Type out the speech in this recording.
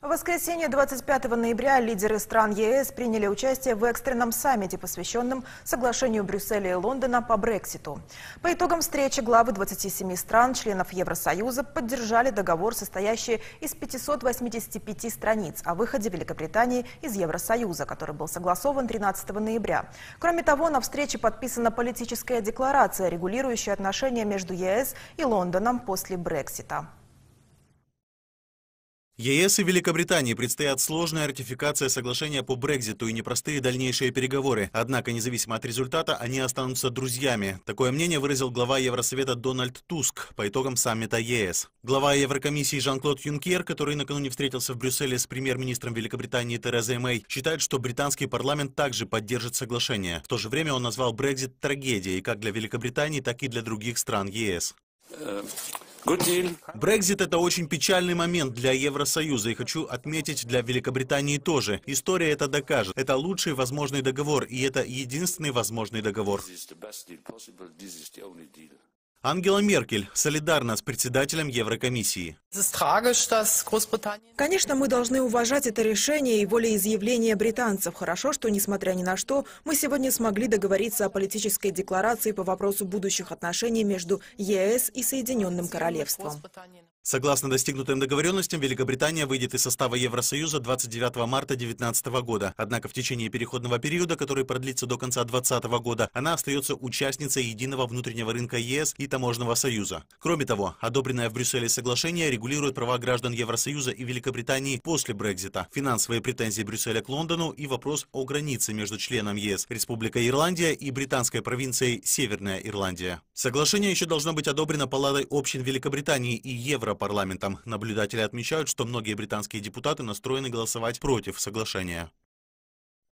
В воскресенье 25 ноября лидеры стран ЕС приняли участие в экстренном саммите, посвященном соглашению Брюсселя и Лондона по Брекситу. По итогам встречи главы 27 стран, членов Евросоюза, поддержали договор, состоящий из 585 страниц о выходе Великобритании из Евросоюза, который был согласован 13 ноября. Кроме того, на встрече подписана политическая декларация, регулирующая отношения между ЕС и Лондоном после Брексита. ЕС и Великобритании предстоят сложная ратификация соглашения по Брекзиту и непростые дальнейшие переговоры. Однако, независимо от результата, они останутся друзьями. Такое мнение выразил глава Евросовета Дональд Туск по итогам саммита ЕС. Глава Еврокомиссии Жан-Клод Юнкер, который накануне встретился в Брюсселе с премьер-министром Великобритании Терезой Мэй, считает, что британский парламент также поддержит соглашение. В то же время он назвал Брекзит трагедией как для Великобритании, так и для других стран ЕС. Э, Брекзит – это очень печальный момент для Евросоюза, и хочу отметить для Великобритании тоже. История это докажет. Это лучший возможный договор, и это единственный возможный договор. Ангела Меркель солидарна с председателем Еврокомиссии. Конечно, мы должны уважать это решение и волеизъявление британцев. Хорошо, что, несмотря ни на что, мы сегодня смогли договориться о политической декларации по вопросу будущих отношений между ЕС и Соединенным Королевством. Согласно достигнутым договоренностям, Великобритания выйдет из состава Евросоюза 29 марта 2019 года. Однако в течение переходного периода, который продлится до конца 2020 года, она остается участницей единого внутреннего рынка ЕС и таможенного союза. Кроме того, одобренное в Брюсселе соглашение регулирует права граждан Евросоюза и Великобритании после Брекзита, финансовые претензии Брюсселя к Лондону и вопрос о границе между членом ЕС, республика Ирландия и британской провинцией Северная Ирландия. Соглашение еще должно быть одобрено Палатой общин Великобритании и Европарламентом. Наблюдатели отмечают, что многие британские депутаты настроены голосовать против соглашения.